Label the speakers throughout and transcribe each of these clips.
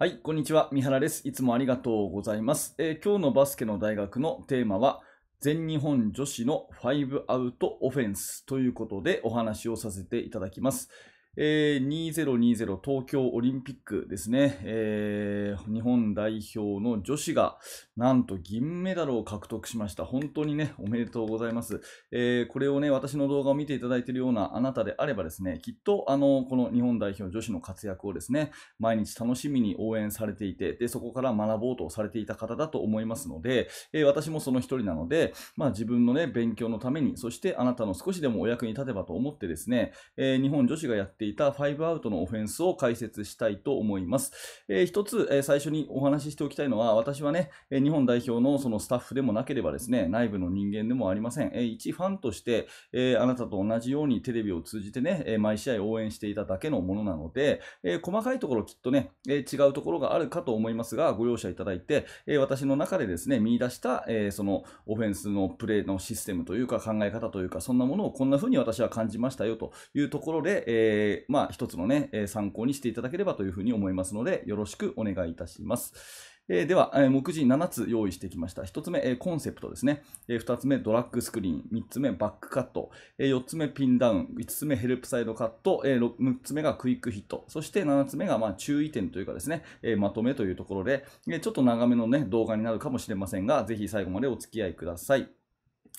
Speaker 1: はい、こんにちは。三原です。いつもありがとうございます。えー、今日のバスケの大学のテーマは、全日本女子の5アウトオフェンスということでお話をさせていただきます。えー、2020東京オリンピックですね、えー、日本代表の女子がなんと銀メダルを獲得しました。本当にね、おめでとうございます。えー、これをね、私の動画を見ていただいているようなあなたであればですね、きっとあのこの日本代表女子の活躍をですね、毎日楽しみに応援されていて、でそこから学ぼうとされていた方だと思いますので、えー、私もその一人なので、まあ、自分のね、勉強のために、そしてあなたの少しでもお役に立てばと思ってですね、えー、日本女子がやっていた5アウトのオフェンスを解説したいと思います。えー、一つ、えー、最初にお話ししておきたいのは、私はね、え日本代表のそのスタッフでもなければですね、内部の人間でもありません。えー、一ファンとして、えあなたと同じようにテレビを通じてね、え毎試合応援していただけのものなので、え細かいところきっとね、え違うところがあるかと思いますが、ご容赦いただいて、え私の中でですね、見出した、えそのオフェンスのプレーのシステムというか考え方というか、そんなものをこんな風に私は感じましたよというところで、ええー、まあ、一つのね、え参考にしていただければというふうに思いますので、よろしくお願いいたします。えー、では、え目次7つ用意してきました。1つ目、えコンセプトですね、え2つ目、ドラッグスクリーン。3つ目、バックカット。え4つ目、ピンダウン。5つ目、ヘルプサイドカット。え6つ目がクイックヒット。そして7つ目が、ま注意点というかですね、えまとめというところで、えちょっと長めの、ね、動画になるかもしれませんが、ぜひ最後までお付き合いください。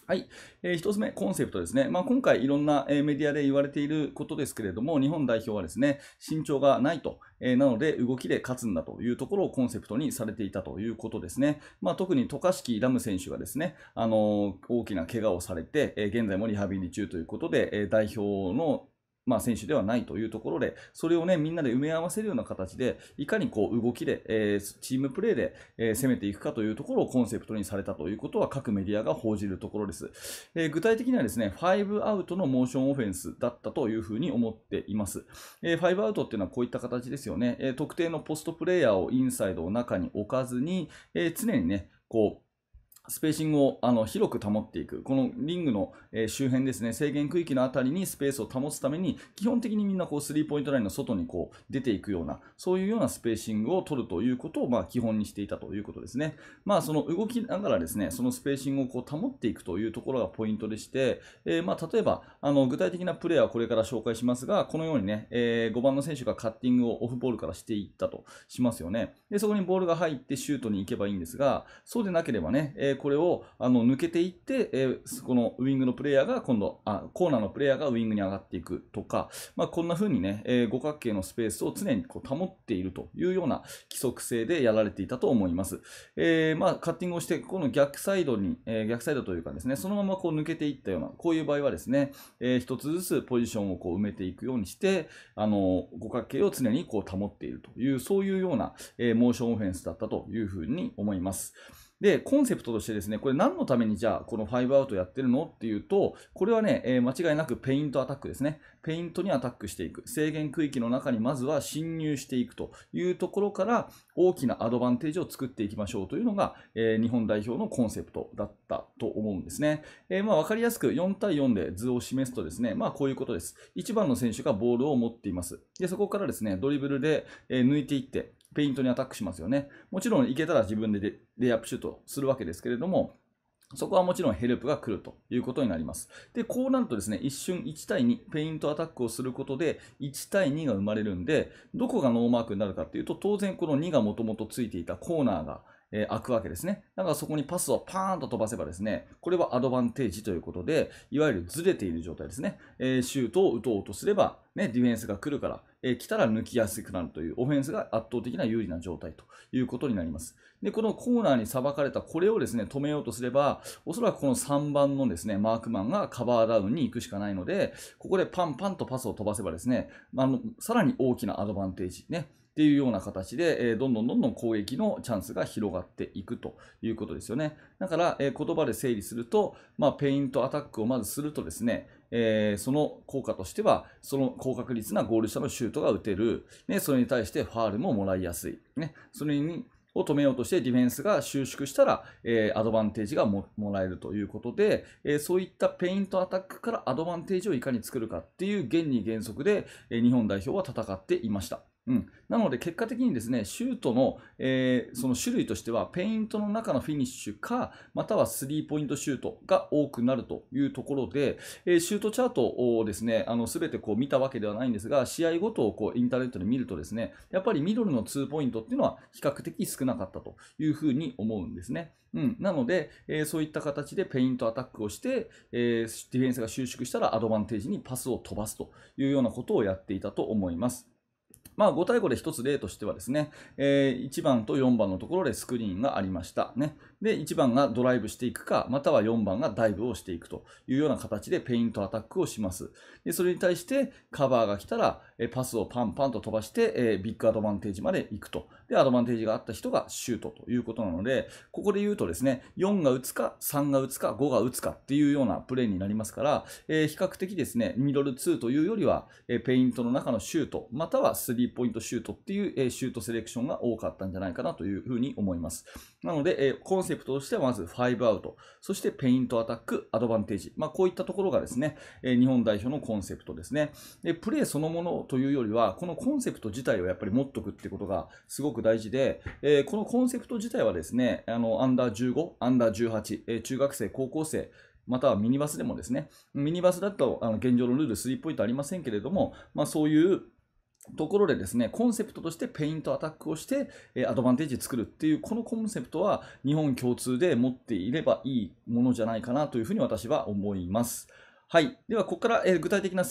Speaker 1: はい、えー、1つ目、コンセプトですね。まあ、今回、いろんな、えメディアで言われていることですけれども、日本代表はですね、身長がないと、えー、なので動きで勝つんだというところをコンセプトにされていたということですね。まあ、特に渡嘉敷ラム選手がですね、あのー、大きな怪我をされて、え現在もリハビリ中ということで、え代表のまあ、選手ではないというところで、それをね、みんなで埋め合わせるような形で、いかにこう動きで、えー、チームプレーで、えー、攻めていくかというところをコンセプトにされたということは各メディアが報じるところです。えー、具体的にはですね、5アウトのモーションオフェンスだったというふうに思っています。えー、5アウトっていうのはこういった形ですよね、え特定のポストプレーヤーをインサイドを中に置かずに、え常にね、こう、スペーシングをあの広く保っていく、このリングの、え周辺ですね、制限区域の辺りにスペースを保つために、基本的にみんなこうスリーポイントラインの外にこう出ていくような、そういうようなスペーシングを取るということをまあ基本にしていたということですね。まあ、その動きながらですね、そのスペーシングをこう保っていくというところがポイントでして、えー、ま例えばあの具体的なプレーはこれから紹介しますが、このようにね、えー、5番の選手がカッティングをオフボールからしていったとしますよね。でそこにボールが入ってシュートに行けばいいんですが、そうでなければね、えーこれをあの抜けていって、えー、このウイングのプレイヤーが今度あ、コーナーのプレイヤーがウイングに上がっていくとか、まあ、こんな風にね、えー、五角形のスペースを常にこう保っているというような規則性でやられていたと思います。えー、まあ、カッティングをして、この逆サイドに、えー、逆サイドというかですね、そのままこう抜けていったような、こういう場合はですね、えー、つずつポジションをこう埋めていくようにして、あの五角形を常にこう保っているという、そういうような、えモーションオフェンスだったというふうに思います。で、コンセプトとしてですね、これ何のためにじゃあこの5アウトやってるのっていうと、これはね、えー、間違いなくペイントアタックですね。ペイントにアタックしていく。制限区域の中にまずは侵入していくというところから大きなアドバンテージを作っていきましょうというのが、えー、日本代表のコンセプトだったと思うんですね。えー、まあ、かりやすく4対4で図を示すとですね、まあ、こういうことです。1番の選手がボールを持っています。でそこからですねドリブルで、え抜いていってペイントにアタックしますよね。もちろん、いけたら自分でレイアップシュートするわけですけれども、そこはもちろんヘルプが来るということになります。で、こうなるとですね、一瞬1対2、ペイントアタックをすることで、1対2が生まれるんで、どこがノーマークになるかっていうと、当然この2がもともとついていたコーナーが、えー、開くわけですね。だからそこにパスをパーンと飛ばせばですね、これはアドバンテージということで、いわゆるずれている状態ですね。えー、シュートを打とうとすれば、ね、ディフェンスが来るから、えー、来たら抜きやすくなるというオフェンスが圧倒的な有利な状態ということになります。で、このコーナーに裁かれたこれをですね、止めようとすれば、おそらくこの3番のですね、マークマンがカバーダウンに行くしかないので、ここでパンパンとパスを飛ばせばですね、あのさらに大きなアドバンテージね、っていうような形で、えどんどんどんどん攻撃のチャンスが広がっていくということですよね。だから、え言葉で整理すると、まあ、ペイントアタックをまずするとですね、えー、その効果としては、その高確率なゴール下のシュートが打てる、ね、それに対してファールももらいやすい、ね、それにを止めようとしてディフェンスが収縮したら、えー、アドバンテージがもらえるということで、えー、そういったペイントアタックからアドバンテージをいかに作るかっていう原理原則で、えー、日本代表は戦っていました。うん、なので結果的にですねシュートの,、えー、その種類としてはペイントの中のフィニッシュかまたはスリーポイントシュートが多くなるというところで、えー、シュートチャートをですねあの全てこう見たわけではないんですが試合ごとをこうインターネットで見るとですねやっぱりミドルのツーポイントっていうのは比較的少なかったというふうに思うんですね。うん、なので、えー、そういった形でペイントアタックをして、えディフェンスが収縮したらアドバンテージにパスを飛ばすというようなことをやっていたと思います。まあ、5対5で1つ例としてはですね、えー、1番と4番のところでスクリーンがありました。ねで、1番がドライブしていくか、または4番がダイブをしていくというような形でペイントアタックをします。でそれに対してカバーが来たら、パスをパンパンと飛ばして、えビッグアドバンテージまで行くと。で、アドバンテージがあった人がシュートということなので、ここで言うとですね、4が打つか、3が打つか、5が打つかっていうようなプレーになりますから、えー、比較的ですね、ミドル2というよりは、えペイントの中のシュート、またはスリーポイントシュートっていう、えシュートセレクションが多かったんじゃないかなというふうに思います。なので、えーセプトとしてはまず5アウト、そしてペイントアタック、アドバンテージ、まあ、こういったところがですね、え日本代表のコンセプトですねで。プレーそのものというよりは、このコンセプト自体をやっぱり持っとくってことがすごく大事で、えこのコンセプト自体はですね、あのアンダー15、アンダー18、え中学生、高校生、またはミニバスでもですね、ミニバスだとあの現状のルール3ポイントありませんけれども、まあ、そういうところでですね、コンセプトとしてペイントアタックをして、えアドバンテージ作るっていう、このコンセプトは日本共通で持っていればいいものじゃないかなというふうに私は思います。はい。では、ここから、え具体的な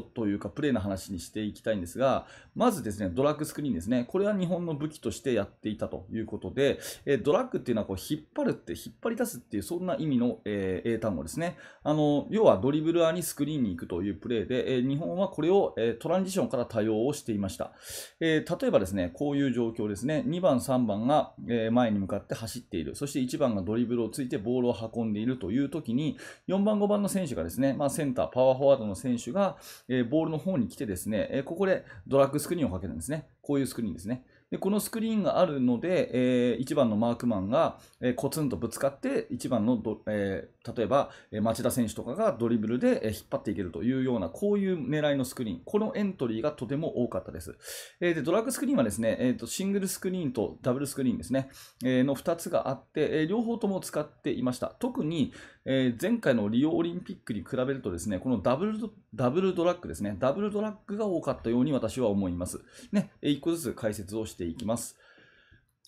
Speaker 1: トというかプレイの話にしていきたいんですが、まずですね、ドラッグスクリーンですね。これは日本の武器としてやっていたということで、えドラッグっていうのはこう引っ張るって、引っ張り出すっていう、そんな意味の、え英単語ですね。あの、要はドリブルアーにスクリーンに行くというプレーで、え日本はこれを、えトランジションから対応をしていました。え例えばですね、こういう状況ですね。2番、3番が、え前に向かって走っている。そして1番がドリブルをついてボールを運んでいるという時に、4番、5番の選手がですね、まあ、センター、パワーフォワードの選手が、えボールの方に来てですね、えここでドラッグスクリーンをかけるんですね。こういうスクリーンですね。でこのスクリーンがあるので、えー、1番のマークマンが、えー、コツンとぶつかって1番のど、えー、例えば、町田選手とかがドリブルで、引っ張っていけるというようなこういう狙いのスクリーンこのエントリーがとても多かったです、えー、でドラッグスクリーンはですね、えーと、シングルスクリーンとダブルスクリーンですね、えの2つがあって、え両方とも使っていました特に、えー、前回のリオオリンピックに比べるとですね、このダブルダブルドラッグですね、ダブルドラッグが多かったように私は思います。ね、1個ずつ解説をしていきます。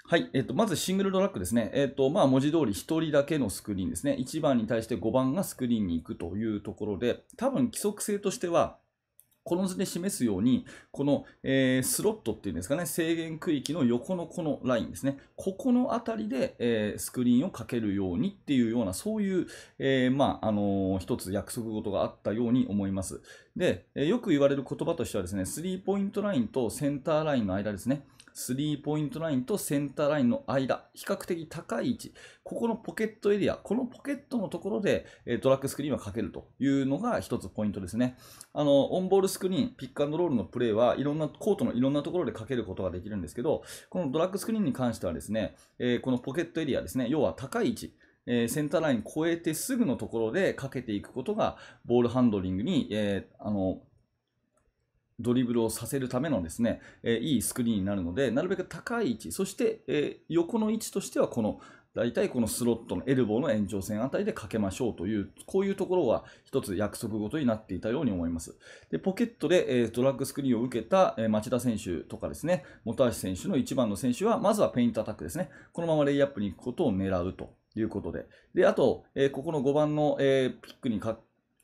Speaker 1: はい、えっ、と、まずシングルドラッグですね。えっ、と、まあ、文字通り1人だけのスクリーンですね。1番に対して5番がスクリーンに行くというところで、多分規則性としては、この図で示すように、この、えー、スロットっていうんですかね、制限区域の横のこのラインですね、ここの辺りで、えー、スクリーンをかけるようにっていうような、そういう、えー、まあ、あのー、一つ約束事があったように思います。で、えよく言われる言葉としてはですね、スリーポイントラインとセンターラインの間ですね、スリーポイントラインとセンターラインの間、比較的高い位置、ここのポケットエリア、このポケットのところで、えドラッグスクリーンはかけるというのが1つポイントですね。あの、オンボールスクリーン、ピックアンドロールのプレーはいろんな、コートのいろんなところでかけることができるんですけど、このドラッグスクリーンに関してはですね、えこのポケットエリアですね、要は高い位置、えセンターライン越えてすぐのところでかけていくことが、ボールハンドリングに、えあの、ドリブルをさせるためのですね、えいいスクリーンになるので、なるべく高い位置、そして、え横の位置としては、この大体このスロットのエルボーの延長線あたりでかけましょうという、こういうところは一つ約束事になっていたように思います。でポケットで、えドラッグスクリーンを受けた、え町田選手とかですね、本橋選手の1番の選手は、まずはペイントアタックですね、このままレイアップに行くことを狙うということで、であと、えここの5番の、えピックにか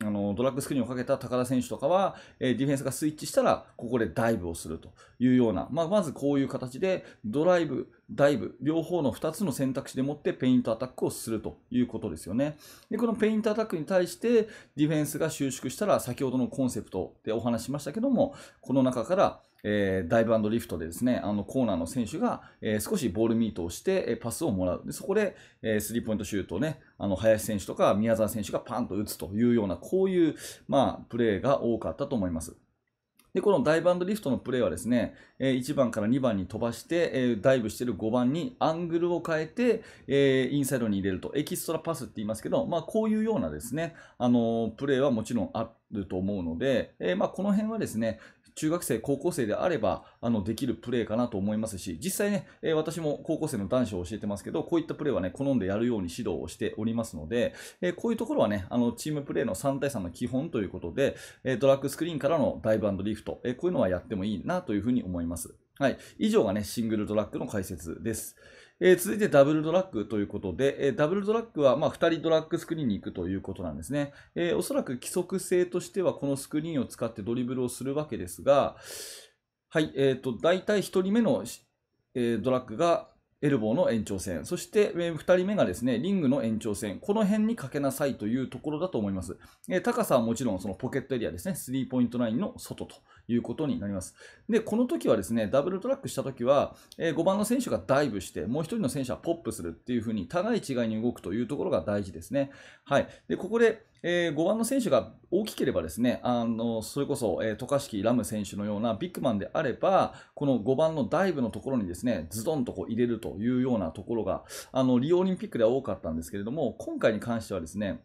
Speaker 1: あのドラッグスクリーンをかけた高田選手とかは、えー、ディフェンスがスイッチしたらここでダイブをするというような、まあ、まずこういう形でドライブ、ダイブ両方の2つの選択肢でもってペイントアタックをするということですよねでこのペイントアタックに対してディフェンスが収縮したら先ほどのコンセプトでお話しましたけどもこの中からえー、ダイブリフトでですね、あのコーナーの選手が、えー、少しボールミートをして、えー、パスをもらう。でそこで、えー、スリーポイントシュートをね、あの林選手とか宮澤選手がパンと打つというような、こういう、まあ、プレーが多かったと思います。で、このダイブリフトのプレーはですね、1番から2番に飛ばして、ダイブしている5番にアングルを変えて、インサイドに入れると、エキストラパスって言いますけど、まあ、こういうようなですね、あのプレーはもちろんあると思うので、まあ、この辺はですね、中学生、高校生であればあのできるプレーかなと思いますし、実際ね、え私も高校生の男子を教えてますけど、こういったプレーはね、好んでやるように指導をしておりますので、えこういうところはね、あのチームプレーの3対3の基本ということで、えドラッグスクリーンからのダイブリフト、えこういうのはやってもいいなというふうに思います。はい、以上がね、シングルドラッグの解説です。えー、続いてダブルドラッグということで、えー、ダブルドラッグは、ま2人ドラッグスクリーンに行くということなんですね、えー、おそらく規則性としてはこのスクリーンを使ってドリブルをするわけですが、はいえーと、大体1人目の、えドラッグがエルボーの延長線そして、2人目がですねリングの延長線この辺にかけなさいというところだと思います。え高さはもちろんそのポケットエリアですね、スリーポイントラインの外ということになります。で、この時はですね、ダブルトラックした時は、え5番の選手がダイブして、もう1人の選手はポップするっていう風に、互い違いに動くというところが大事ですね。はい。で、ここで、えー、5番の選手が大きければですね、あのそれこそ、え渡嘉敷ラム選手のようなビッグマンであれば、この5番のダイブのところにですね、ズドンとこう入れるというようなところが、あのリオオリンピックでは多かったんですけれども、今回に関してはですね、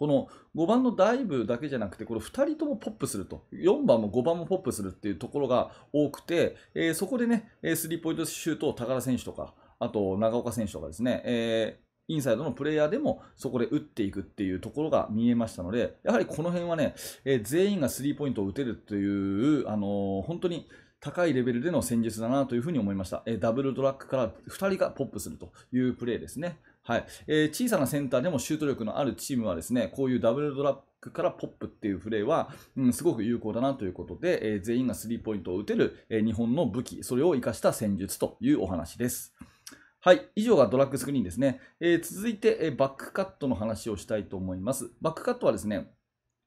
Speaker 1: この5番のダイブだけじゃなくて、これ2人ともポップすると、4番も5番もポップするっていうところが多くて、えー、そこでね、スリーポイントシュートを高田選手とか、あと長岡選手とかですね、えーインサイドのプレイヤーでもそこで打っていくっていうところが見えましたので、やはりこの辺はね、えー、全員がスリーポイントを打てるという、あのー、本当に高いレベルでの戦術だなというふに思いました。えダブルドラッグから2人がポップするというプレーですね。はいえー、小さなセンターでもシュート力のあるチームはですねこういうダブルドラッグからポップっていうプレーは、うん、すごく有効だなということで、えー、全員がスリーポイントを打てる、えー、日本の武器それを活かした戦術というお話です。はい、以上がドラッグスクリーンですね。えー、続いて、えバックカットの話をしたいと思います。バックカットはですね、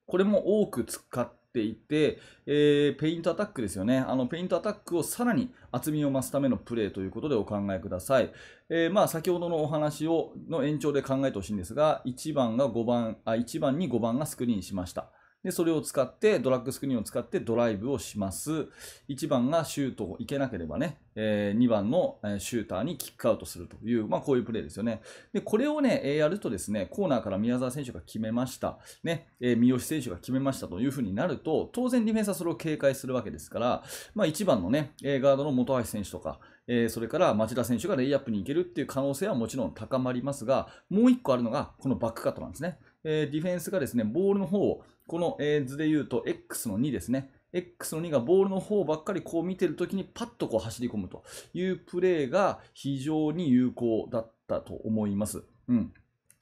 Speaker 1: これも多く使っっていて、えー、ペイントアタックですよね。あのペイントアタックをさらに厚みを増すためのプレーということでお考えください。えー、まあ、先ほどのお話をの延長で考えてほしいんですが、1番が5番あ、1番に5番がスクリーンしました。で、それを使って、ドラッグスクリーンを使ってドライブをします。1番がシュートをいけなければね、えー、2番のシューターにキックアウトするという、まあ、こういうプレーですよね。で、これをね、やるとですね、コーナーから宮澤選手が決めました、ね、えー、三好選手が決めましたというふうになると、当然ディフェンスはそれを警戒するわけですから、まあ、1番のね、ガードの本橋選手とか、えー、それから町田選手がレイアップに行けるっていう可能性はもちろん高まりますが、もう1個あるのが、このバックカットなんですね。えー、ディフェンスがですねボールの方をこの図で言うと X の2ですね。X の2がボールの方ばっかりこう見てるときにパッとこう走り込むというプレーが非常に有効だったと思います。うん、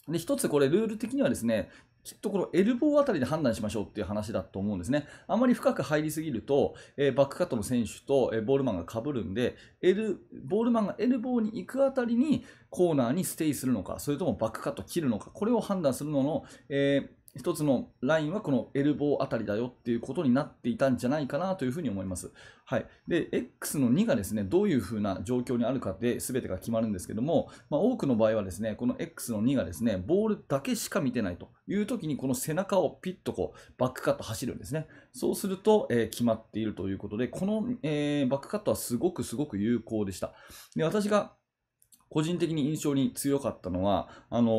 Speaker 1: で一つこれルール的にはですねきっとこのエルボーあたりで判断しましょうっていう話だと思うんですね。あまり深く入りすぎると、えー、バックカットの選手と、えー、ボールマンがかぶるんで、エルボールマンがエルボーに行くあたりにコーナーにステイするのか、それともバックカット切るのか、これを判断するのの、えー一つのラインはこのエルボーあたりだよっていうことになっていたんじゃないかなというふうに思います。はい。で、X の2がですね、どういうふうな状況にあるかで全てが決まるんですけども、まあ、多くの場合はですね、この X の2がですね、ボールだけしか見てないという時に、この背中をピッとこう、バックカット走るんですね。そうすると、えー、決まっているということで、この、えー、バックカットはすごくすごく有効でした。で、私が個人的に印象に強かったのは、あの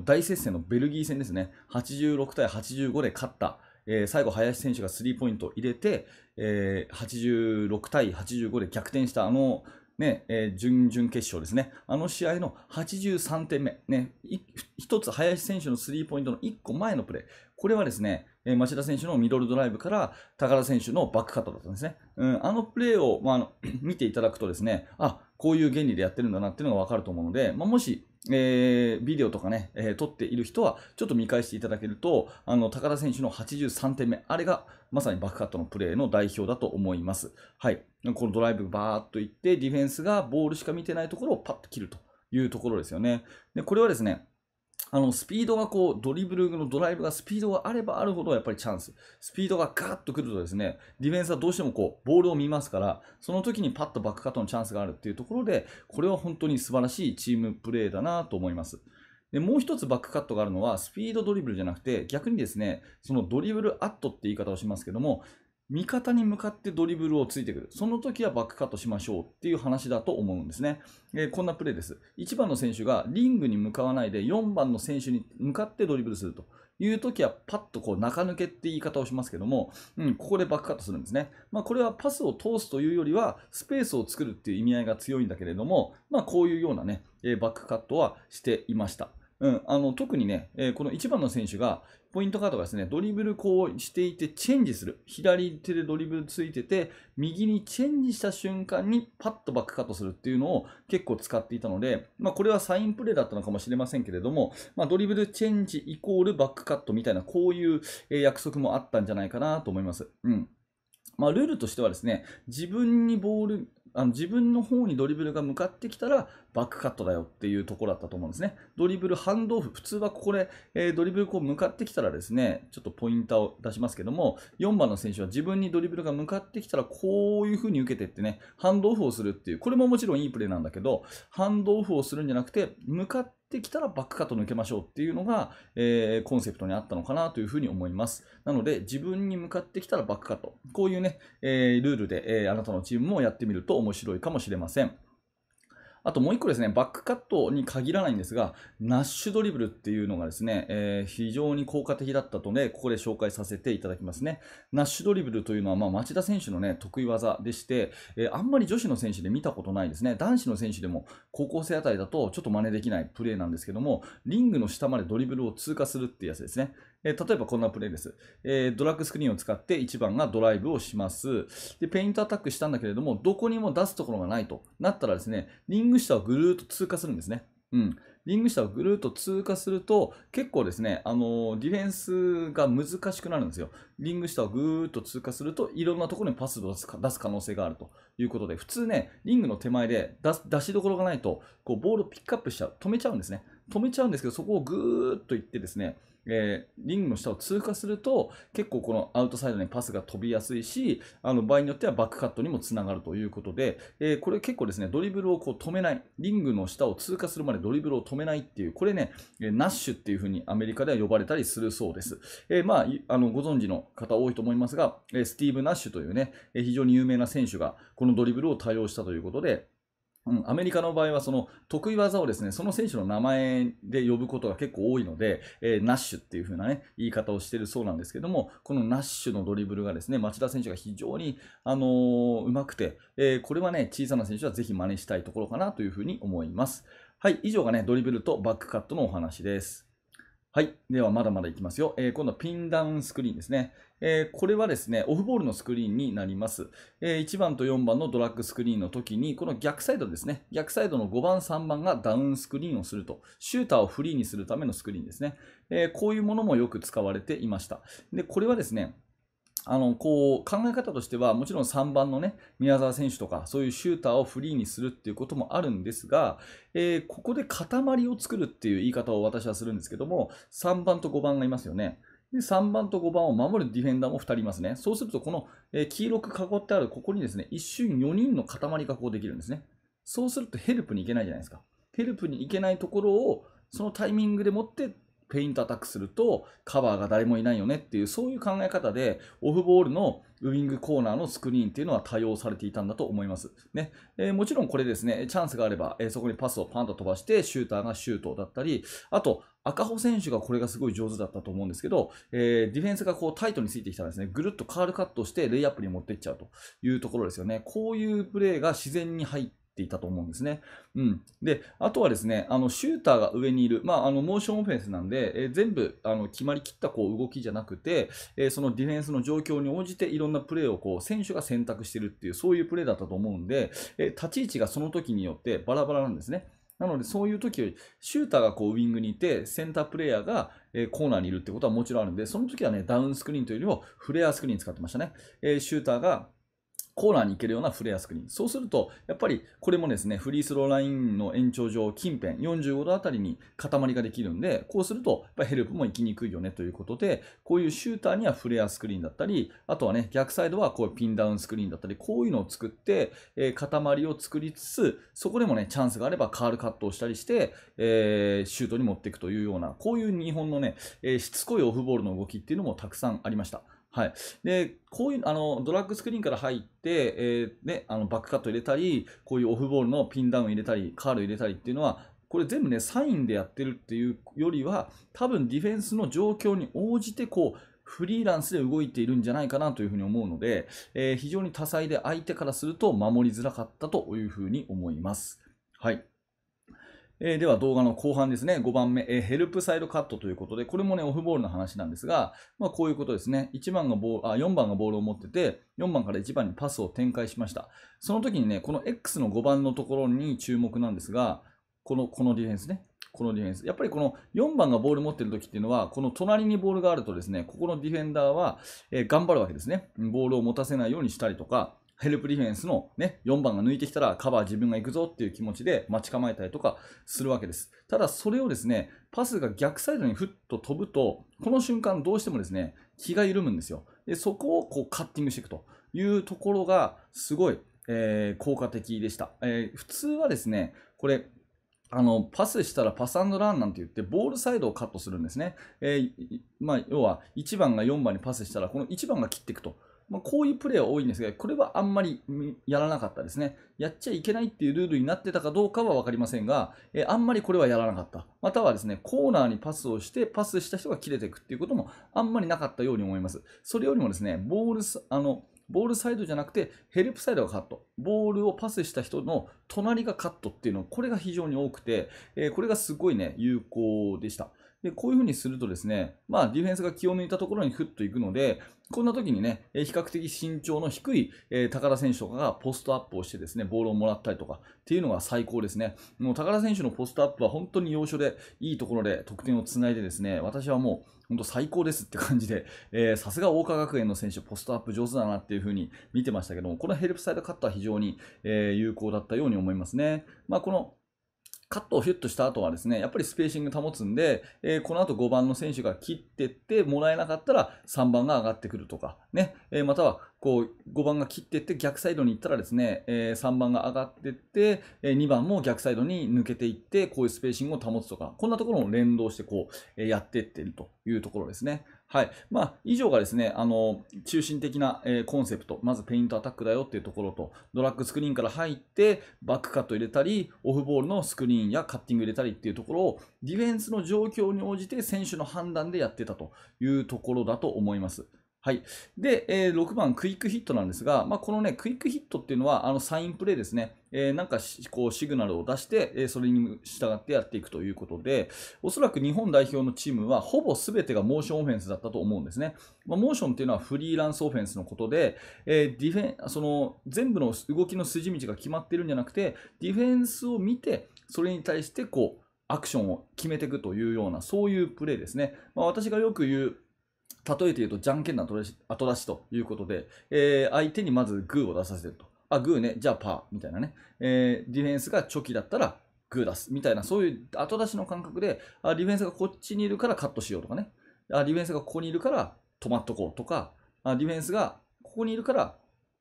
Speaker 1: ー、大接戦のベルギー戦ですね。86対85で勝った。えー、最後、林選手がスリーポイント入れて、えー、86対85で逆転したあの、ねえー、準々決勝ですね、あの試合の83点目、ね、1つ林選手のスリーポイントの1個前のプレー、これはですね、町田選手のミドルドライブから高田選手のバックカットだったんですね、うん、あのプレーを、まあ、見ていただくとですね、あこういう原理でやってるんだなっていうのが分かると思うので、まあ、もし、えー、ビデオとかね、えー、撮っている人は、ちょっと見返していただけると、あの、高田選手の83点目、あれがまさにバックカットのプレーの代表だと思います。はい。このドライブバーっといって、ディフェンスがボールしか見てないところをパッと切るというところですよね。で、これはですね、あの、スピードがこう、ドリブルのドライブがスピードがあればあるほどやっぱりチャンス。スピードがガーッとくるとですね、ディフェンスはどうしてもこう、ボールを見ますから、その時にパッとバックカットのチャンスがあるっていうところで、これは本当に素晴らしいチームプレーだなと思います。でもう一つバックカットがあるのはスピードドリブルじゃなくて逆にですねそのドリブルアットって言い方をしますけども味方に向かってドリブルをついてくる。その時はバックカットしましょうっていう話だと思うんですね。えー、こんなプレーです。1番の選手がリングに向かわないで4番の選手に向かってドリブルすると。いう時はパッとこう中抜けって言い方をしますけども、うん、ここでバックカットするんですね。まあ、これはパスを通すというよりはスペースを作るっていう意味合いが強いんだけれども、まあ、こういうようなね、えー、バックカットはしていました。うん、あの特にね、えー、この1番の選手が、ポイントカードがですね、ドリブルこうしていてチェンジする。左手でドリブルついてて、右にチェンジした瞬間にパッとバックカットするっていうのを結構使っていたので、まあ、これはサインプレーだったのかもしれませんけれども、まあ、ドリブルチェンジイコールバックカットみたいな、こういう約束もあったんじゃないかなと思います。うん。まあ、ルールとしてはですね、自分にボール、あの自分の方にドリブルが向かってきたら、バックカットだよっていうところだったと思うんですね。ドリブル、ハンドオフ、普通はここで、えー、ドリブルこう向かってきたらですね、ちょっとポインターを出しますけども、4番の選手は自分にドリブルが向かってきたら、こういう風に受けてってね、ハンドオフをするっていう、これももちろんいいプレーなんだけど、ハンドオフをするんじゃなくて、向かってきたらバックカット抜けましょうっていうのが、えー、コンセプトにあったのかなというふうに思います。なので、自分に向かってきたらバックカット。こういうね、えー、ルールで、えー、あなたのチームもやってみると面白いかもしれません。あともう1個ですね、バックカットに限らないんですが、ナッシュドリブルっていうのがですね、えー、非常に効果的だったとね、ここで紹介させていただきますね。ナッシュドリブルというのは、まあ、町田選手のね、得意技でして、えー、あんまり女子の選手で見たことないですね。男子の選手でも高校生あたりだとちょっと真似できないプレーなんですけども、リングの下までドリブルを通過するっていうやつですね。えー、例えばこんなプレイです、えー、ドラッグスクリーンを使って1番がドライブをします。で、ペイントアタックしたんだけれども、どこにも出すところがないとなったらですね、リング下をぐるーっと通過するんですね。うん。リング下をぐるーっと通過すると、結構ですね、あのー、ディフェンスが難しくなるんですよ。リング下をぐーっと通過すると、いろんなところにパスを出す可能性があるということで、普通ね、リングの手前で出しどころがないと、こうボールをピックアップしちゃう、止めちゃうんですね。止めちゃうんですけど、そこをぐーっといってですね、えー、リングの下を通過すると結構このアウトサイドにパスが飛びやすいしあの場合によってはバックカットにもつながるということで、えー、これ結構ですねドリブルをこう止めないリングの下を通過するまでドリブルを止めないっていうこれね、えナッシュっていう風にアメリカでは呼ばれたりするそうです、えー、まあ、あのご存知の方多いと思いますが、えスティーブ・ナッシュというね、え非常に有名な選手がこのドリブルを多用したということでうん、アメリカの場合はその得意技をですねその選手の名前で呼ぶことが結構多いので、えー、ナッシュっていう風なね言い方をしているそうなんですけどもこのナッシュのドリブルがですね町田選手が非常にあのー、うまくて、えー、これはね小さな選手はぜひ真似したいところかなという風に思います。はい、以上がねドリブルとバックカットのお話です。はい、ではまだまだいきますよ。え今度はピンダウンスクリーンですね。えー、これはですね、オフボールのスクリーンになります。えー、1番と4番のドラッグスクリーンの時に、この逆サイドですね、逆サイドの5番、3番がダウンスクリーンをすると、シューターをフリーにするためのスクリーンですね。えー、こういうものもよく使われていました。で、これはですね、あのこう考え方としてはもちろん3番の、ね、宮澤選手とかそういうシューターをフリーにするっていうこともあるんですが、えここで塊を作るっていう言い方を私はするんですけども3番と5番がいますよねで、3番と5番を守るディフェンダーも2人いますね。そうすると、この、黄色く囲ってあるここにですね、一瞬4人の塊がこうできるんですね。そうするとヘルプに行けないじゃないですか。ヘルプに行けないところを、そのタイミングでもってペイントアタックするとカバーが誰もいないよねっていうそういう考え方でオフボールのウイングコーナーのスクリーンっていうのは多用されていたんだと思います。ねえー、もちろんこれですね、チャンスがあれば、えー、そこにパスをパンと飛ばしてシューターがシュートだったり、あと赤穂選手がこれがすごい上手だったと思うんですけど、えー、ディフェンスがこうタイトについてきたらですね、ぐるっとカールカットしてレイアップに持っていっちゃうというところですよね。こういうプレーが自然に入っていたと思うんですね。うん、であとはですねあのシューターが上にいる、まあ、あのモーションオフェンスなんで、えー、全部あの決まりきったこう動きじゃなくて、えー、そのディフェンスの状況に応じていろんなプレーをこう選手が選択してるっていうそういうプレーだったと思うんで、えー、立ち位置がその時によってバラバラなんですね。なので、そういう時より、シューターがこうウィングにいて、センタープレイヤーが、えコーナーにいるってことはもちろんあるんで、その時はね、ダウンスクリーンというよりも、フレアスクリーン使ってましたね。えシューターがコーナーに行けるようなフレアスクリーン。そうすると、やっぱりこれもですね、フリースローラインの延長上近辺、45度あたりに塊ができるんで、こうすると、ヘルプも行きにくいよねということで、こういうシューターにはフレアスクリーンだったり、あとはね、逆サイドはこういうピンダウンスクリーンだったり、こういうのを作って、えー、塊を作りつつ、そこでもね、チャンスがあればカールカットをしたりして、えー、シュートに持っていくというような、こういう日本のね、えー、しつこいオフボールの動きっていうのもたくさんありました。はい、でこういうあのドラッグスクリーンから入って、えーね、あのバックカット入れたりこういうオフボールのピンダウン入れたりカール入れたりっていうのはこれ全部ねサインでやってるっていうよりは多分ディフェンスの状況に応じてこうフリーランスで動いているんじゃないかなというふに思うので、えー、非常に多彩で相手からすると守りづらかったというふうに思います。はいえー、では動画の後半ですね、5番目、えー、ヘルプサイドカットということで、これもね、オフボールの話なんですが、まあ、こういうことですね。1番がボールあ、4番がボールを持ってて、4番から1番にパスを展開しました。その時にね、この X の5番のところに注目なんですが、この、このディフェンスね。このディフェンス。やっぱりこの4番がボール持ってる時っていうのは、この隣にボールがあるとですね、ここのディフェンダーは、えー、頑張るわけですね。ボールを持たせないようにしたりとか、ヘルプディフェンスの、ね、4番が抜いてきたらカバー自分が行くぞっていう気持ちで待ち構えたりとかするわけです。ただそれをですね、パスが逆サイドにふっと飛ぶと、この瞬間どうしてもですね、気が緩むんですよ。でそこをこうカッティングしていくというところがすごい、えー、効果的でした。えー、普通はですね、これ、あのパスしたらパスランなんて言ってボールサイドをカットするんですね、えー、まあ、要は1番が4番にパスしたらこの1番が切っていくとまあ、こういうプレーは多いんですが、これはあんまりやらなかったですね。やっちゃいけないっていうルールになってたかどうかは分かりませんが、えあんまりこれはやらなかった。またはですね、コーナーにパスをして、パスした人が切れていくっていうこともあんまりなかったように思います。それよりもですね、ボール、あの、ボールサイドじゃなくてヘルプサイドがカット、ボールをパスした人の隣がカットっていうの、これが非常に多くて、えこれがすごいね、有効でした。で、こういうふうにするとですね、まあ、ディフェンスが気を抜いたところにふっといくので、こんな時にね、比較的身長の低い、え高田選手とかがポストアップをしてですね、ボールをもらったりとかっていうのが最高ですね。もう高田選手のポストアップは本当に要所でいいところで得点をつないでですね、私はもう本当最高ですって感じで、えさすが桜花学園の選手、ポストアップ上手だなっていう風に見てましたけども、このヘルプサイドカットは非常に、えー、有効だったように思いますね。まあ、このカットをヒュッとした後はですね、やっぱりスペーシング保つんで、えー、この後5番の選手が切ってってもらえなかったら3番が上がってくるとか、ね、えー、またはこう5番が切ってって逆サイドに行ったらですね、えー、3番が上がってって、え2番も逆サイドに抜けていって、こういうスペーシングを保つとか、こんなところも連動してこう、えやっていってるというところですね。はい。まあ、以上がですね、あの、中心的な、えー、コンセプト。まず、ペイントアタックだよっていうところと、ドラッグスクリーンから入って、バックカット入れたり、オフボールのスクリーンやカッティング入れたりっていうところを、ディフェンスの状況に応じて選手の判断でやってたというところだと思います。はい。で、えー、6番、クイックヒットなんですが、まあ、このね、クイックヒットっていうのは、あの、サインプレーですね。えー、なんかこうシグナルを出して、えー、それに従ってやっていくということで、おそらく日本代表のチームは、ほぼ全てがモーションオフェンスだったと思うんですね。まあ、モーションっていうのはフリーランスオフェンスのことで、えー、ディフェンその全部の動きの筋道が決まってるんじゃなくて、ディフェンスを見て、それに対してこうアクションを決めていくというような、そういうプレーですね。まあ、私がよく言う例えて言うと、じゃんけんの後出しということで、えー、相手にまずグーを出させると。あ、グーね、じゃあパーみたいなね。えー、ディフェンスがチョキだったらグー出すみたいな、そういう後出しの感覚で、あ、ディフェンスがこっちにいるからカットしようとかね。あ、ディフェンスがここにいるから止まっとこうとか、あ、ディフェンスがここにいるから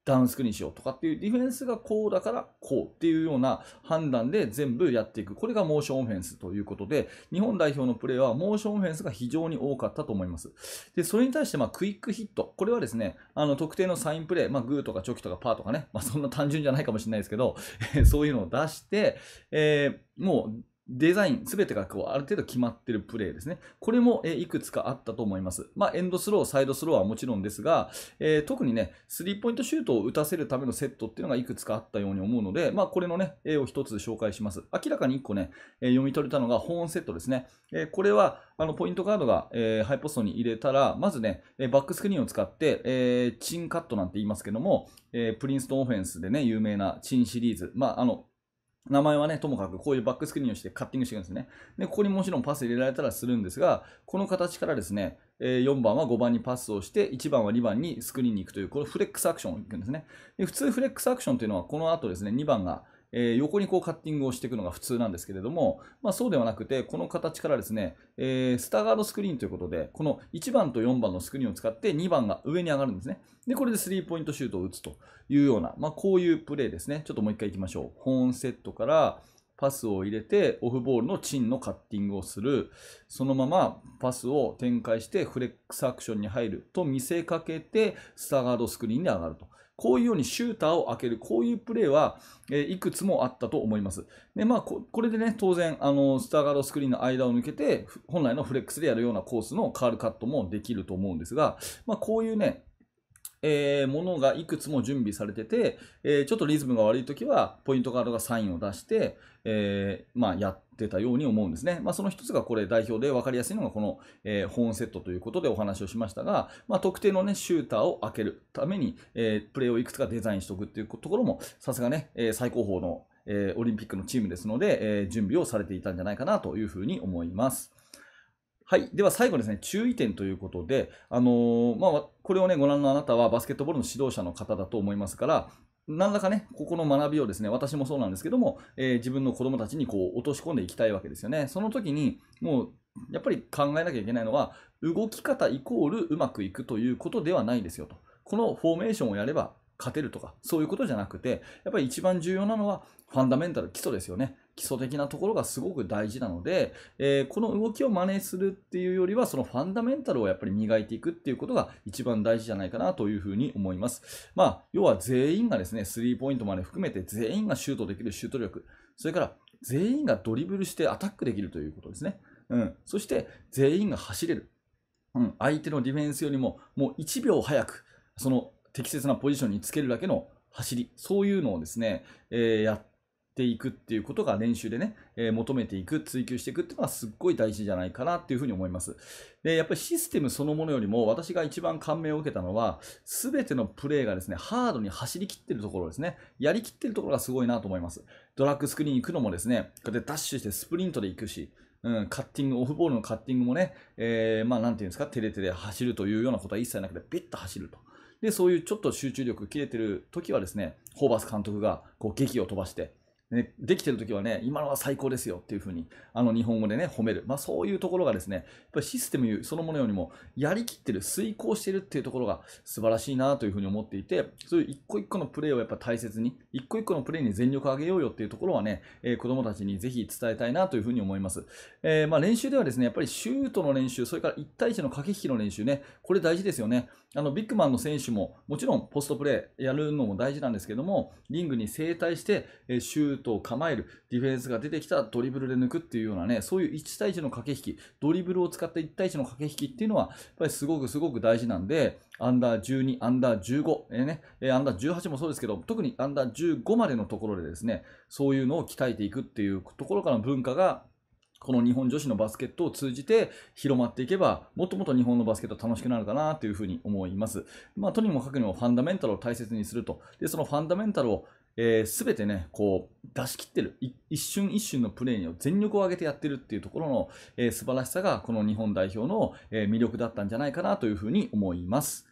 Speaker 1: ダウンスクリーンしようとかっていうディフェンスがこうだからこうっていうような判断で全部やっていくこれがモーションオフェンスということで日本代表のプレーはモーションオフェンスが非常に多かったと思いますでそれに対してまクイックヒットこれはですねあの特定のサインプレー、まあ、グーとかチョキとかパーとかね、まあ、そんな単純じゃないかもしれないですけどそういうのを出して、えー、もうデザイン、すべてがこうある程度決まってるプレーですね。これも、えいくつかあったと思います。まあ、エンドスロー、サイドスローはもちろんですが、えー、特にね、スリーポイントシュートを打たせるためのセットっていうのがいくつかあったように思うので、まあ、これのね、絵を一つ紹介します。明らかに1個ね、え読み取れたのが保温セットですね。えー、これは、あの、ポイントカードが、えー、ハイポストに入れたら、まずね、えバックスクリーンを使って、えチンカットなんて言いますけども、えプリンストンオフェンスでね、有名なチンシリーズ、まあ、あの、名前はね、ともかくこういうバックスクリーンをしてカッティングしていくんですね。で、ここにもちろんパス入れられたらするんですが、この形からですね、4番は5番にパスをして、1番は2番にスクリーンに行くという、このフレックスアクションを行くんですね。で普通フレックスアクションというのは、この後ですね、2番がえー、横にこうカッティングをしていくのが普通なんですけれども、まあ、そうではなくて、この形からですね、えー、スターガードスクリーンということで、この1番と4番のスクリーンを使って2番が上に上がるんですね。で、これでスリーポイントシュートを打つというような、まあ、こういうプレーですね。ちょっともう一回いきましょう。ホーンセットからパスを入れて、オフボールのチンのカッティングをする。そのままパスを展開して、フレックスアクションに入ると見せかけて、スターガードスクリーンで上がると。こういうようにシューターを開ける、こういうプレーは、えいくつもあったと思います。でまあ、これでね、当然、あのスターガードスクリーンの間を抜けて、本来のフレックスでやるようなコースのカールカットもできると思うんですが、まあ、こういうね、えー、ものがいくつも準備されてて、えー、ちょっとリズムが悪い時はポイントカードがサインを出して、えー、まあ、やってたように思うんですね。まあ、その一つがこれ代表で分かりやすいのがこの、えー、ンセットということでお話をしましたが、まあ、特定の、ね、シューターを開けるために、えプレーをいくつかデザインしておくっていうところもさすがね、え最高峰の、えオリンピックのチームですので、え準備をされていたんじゃないかなというふうに思います。はい、では最後ですね、注意点ということで、あのー、まあ、これを、ね、ご覧のあなたはバスケットボールの指導者の方だと思いますから、何らかね、ここの学びをですね、私もそうなんですけども、えー、自分の子供たちにこう落とし込んでいきたいわけですよね。その時に、もうやっぱり考えなきゃいけないのは、動き方イコールうまくいくということではないですよと。このフォーメーションをやれば勝てるとか、そういうことじゃなくて、やっぱり一番重要なのは、ファンダメンタル、基礎ですよね。基礎的なところがすごく大事なので、えー、この動きを真似するっていうよりは、そのファンダメンタルをやっぱり磨いていくっていうことが一番大事じゃないかなというふうに思います。まあ、要は全員がですね、スリーポイントまで含めて全員がシュートできるシュート力、それから全員がドリブルしてアタックできるということですね。うん、そして全員が走れる。うん、相手のディフェンスよりももう1秒早く、その適切なポジションにつけるだけの走り、そういうのをですね、えー、やっていくっていうことが練習でね、えー、求めていく、追求していくっていうのはすっごい大事じゃないかなっていうふうに思います。で、やっぱりシステムそのものよりも私が一番感銘を受けたのは、すべてのプレーがですね、ハードに走りきってるところですね、やりきってるところがすごいなと思います。ドラッグスクリーン行くのもですね、こうやってダッシュしてスプリントで行くし、うん、カッティング、オフボールのカッティングもね、えー、まあ、なんていうんですか、テレテレ走るというようなことは一切なくて、ビッと走ると。で、そういうちょっと集中力切れてる時はですね、ホーバス監督がこう劇を飛ばして、ね、できてる時はね、今のは最高ですよっていうふうに、あの日本語でね、褒める。まあそういうところがですね、やっぱりシステムそのものよりも、やりきってる、遂行してるっていうところが素晴らしいなというふうに思っていて、そういう一個一個のプレーをやっぱ大切に、一個一個のプレーに全力を上げようよっていうところはね、えー、子供たちにぜひ伝えたいなというふうに思います。えー、まあ練習ではですね、やっぱりシュートの練習、それから1対1の駆け引きの練習ね、これ大事ですよね。あのビッグマンの選手ももちろんポストプレーやるのも大事なんですけどもリングに正対してシュートを構えるディフェンスが出てきたらドリブルで抜くっていうようなねそういう1対1の駆け引きドリブルを使った1対1の駆け引きっていうのはやっぱりすごくすごく大事なんでアンダー12、アンダー15、えーね、アンダー18もそうですけど特にアンダー15までのところでですねそういうのを鍛えていくっていうところからの文化がこの日本女子のバスケットを通じて広まっていけば、もっともっと日本のバスケット楽しくなるかなというふうに思います。まあ、とにもかくにもファンダメンタルを大切にすると。で、そのファンダメンタルをす、えー、べ、てね、こう、出し切ってる。一瞬一瞬のプレーに全力を挙げてやってるっていうところの、えー、素晴らしさが、この日本代表の、えー、魅力だったんじゃないかなというふうに思います。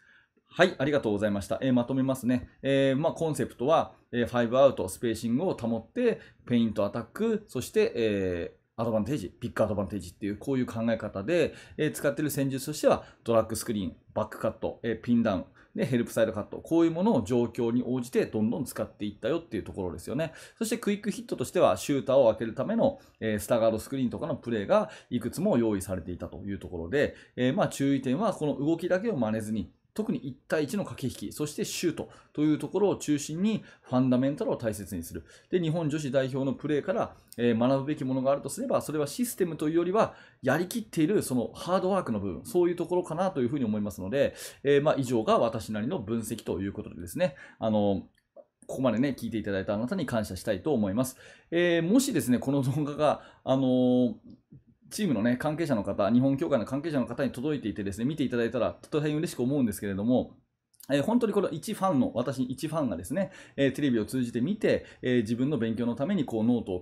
Speaker 1: はい、ありがとうございました。えー、まとめますね。えー、まあ、コンセプトは、えー、5アウト、スペーシングを保って、ペイントアタック、そして、えー、アドバンテージ、ビッグアドバンテージっていう、こういう考え方で、えー、使っている戦術としては、ドラッグスクリーン、バックカット、えー、ピンダウン、で、ヘルプサイドカット。こういうものを状況に応じてどんどん使っていったよっていうところですよね。そしてクイックヒットとしてはシューターを開けるための、えー、スターガードスクリーンとかのプレーがいくつも用意されていたというところで、えー、まあ注意点はこの動きだけを真似ずに、特に1対1の駆け引き、そしてシュートというところを中心にファンダメンタルを大切にする。で、日本女子代表のプレーから、えー、学ぶべきものがあるとすれば、それはシステムというよりは、やりきっているそのハードワークの部分、そういうところかなというふうに思いますので、えー、まあ、以上が私なりの分析ということでですね、あのここまでね、聞いていただいたあなたに感謝したいと思います。えー、もしですね、この動画が、あのチームの、ね、関係者の方、日本協会の関係者の方に届いていてですね、見ていただいたら、と大変嬉しく思うんですけれども、えー、本当にこの一ファンの、私一ファンがですね、えー、テレビを通じて見て、えー、自分の勉強のためにこうノートを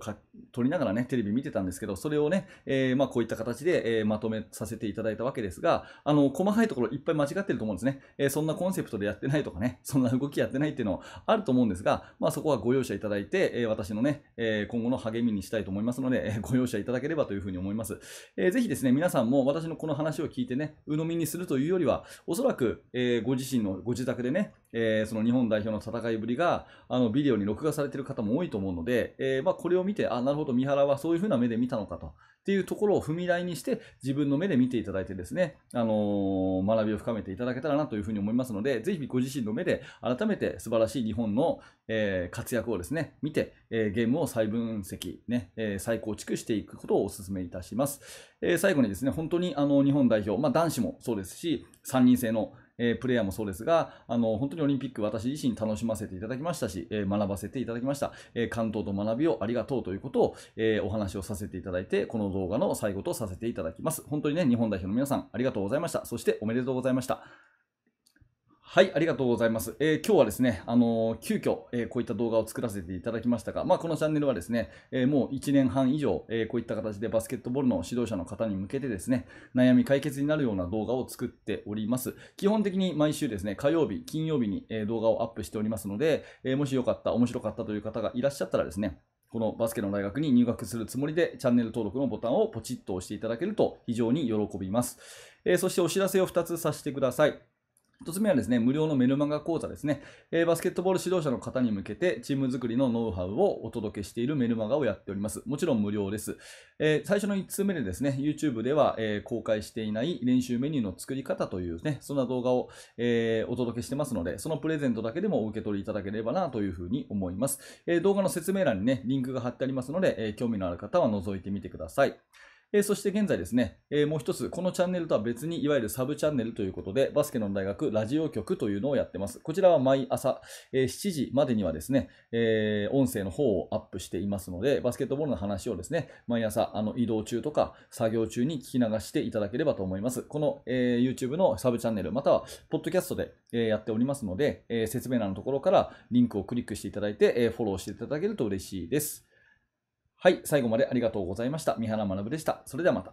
Speaker 1: 取りながらね、テレビ見てたんですけど、それをね、えまあ、こういった形で、えまとめさせていただいたわけですが、あの、細かいところいっぱい間違ってると思うんですね。えそんなコンセプトでやってないとかね、そんな動きやってないっていうのはあると思うんですが、まあ、そこはご容赦いただいて、え私のね、え今後の励みにしたいと思いますので、えご容赦いただければというふうに思います。えー、ぜひですね、皆さんも私のこの話を聞いてね、鵜呑みにするというよりは、おそらく、えご自身のご自宅でね、えー、その日本代表の戦いぶりがあのビデオに録画されている方も多いと思うので、えー、まあ、これを見て、あ、なるほど、三原はそういうふうな目で見たのかと。っていうところを踏み台にして自分の目で見ていただいてですね、あのー、学びを深めていただけたらなというふうに思いますので、ぜひご自身の目で改めて素晴らしい日本の、えー、活躍をですね、見て、えー、ゲームを再分析、ね、え再構築していくことをお勧めいたします。え最後にですね、本当にあの日本代表、まあ、男子もそうですし、3人制のえー、プレイヤーもそうですが、あの、本当にオリンピック私自身楽しませていただきましたし、えー、学ばせていただきました。えー、関東と学びをありがとうということを、えお話をさせていただいて、この動画の最後とさせていただきます。本当にね、日本代表の皆さん、ありがとうございました。そしておめでとうございました。はい、ありがとうございます。えー、今日はですね、あのー、急遽、えー、こういった動画を作らせていただきましたが、まあ、このチャンネルはですね、えもう1年半以上、えこういった形でバスケットボールの指導者の方に向けてですね、悩み解決になるような動画を作っております。基本的に毎週ですね、火曜日、金曜日に、え動画をアップしておりますので、えもしよかった、面白かったという方がいらっしゃったらですね、このバスケの大学に入学するつもりで、チャンネル登録のボタンをポチッと押していただけると非常に喜びます。えそしてお知らせを2つさせてください。1つ目はですね、無料のメルマガ講座ですね、えー、バスケットボール指導者の方に向けてチーム作りのノウハウをお届けしているメルマガをやっております。もちろん無料です。えー、最初の1通目でですね、YouTube では、えー、公開していない練習メニューの作り方というね、そんな動画を、えお届けしてますので、そのプレゼントだけでもお受け取りいただければなというふうに思います。え動画の説明欄にね、リンクが貼ってありますので、え興味のある方は覗いてみてください。えー、そして現在ですね、えー、もう一つ、このチャンネルとは別に、いわゆるサブチャンネルということで、バスケの大学ラジオ局というのをやってます。こちらは毎朝、えー、7時までにはですね、え音声の方をアップしていますので、バスケットボールの話をですね、毎朝あの移動中とか作業中に聞き流していただければと思います。この、え YouTube のサブチャンネル、または、ポッドキャストで、えやっておりますので、え説明欄のところからリンクをクリックしていただいて、えフォローしていただけると嬉しいです。はい、最後までありがとうございました。三原学でした。それではまた。